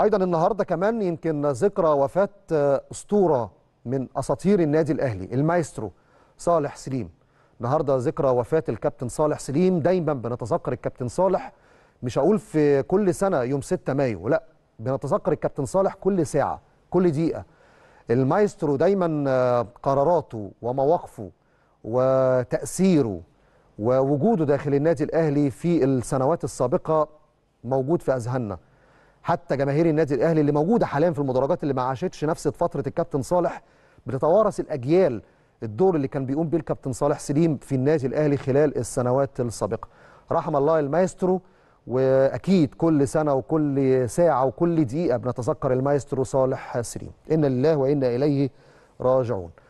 ايضا النهارده كمان يمكن ذكرى وفاه اسطوره من اساطير النادي الاهلي المايسترو صالح سليم النهارده ذكرى وفاه الكابتن صالح سليم دايما بنتذكر الكابتن صالح مش هقول في كل سنه يوم 6 مايو لا بنتذكر الكابتن صالح كل ساعه كل دقيقه المايسترو دايما قراراته ومواقفه وتاثيره ووجوده داخل النادي الاهلي في السنوات السابقه موجود في اذهاننا حتى جماهير النادي الاهلي اللي موجوده حاليا في المدرجات اللي ما عاشتش نفس فتره الكابتن صالح بتتوارث الاجيال الدور اللي كان بيقوم به الكابتن صالح سليم في النادي الاهلي خلال السنوات السابقه رحم الله المايسترو واكيد كل سنه وكل ساعه وكل دقيقه بنتذكر المايسترو صالح سليم ان لله وانا اليه راجعون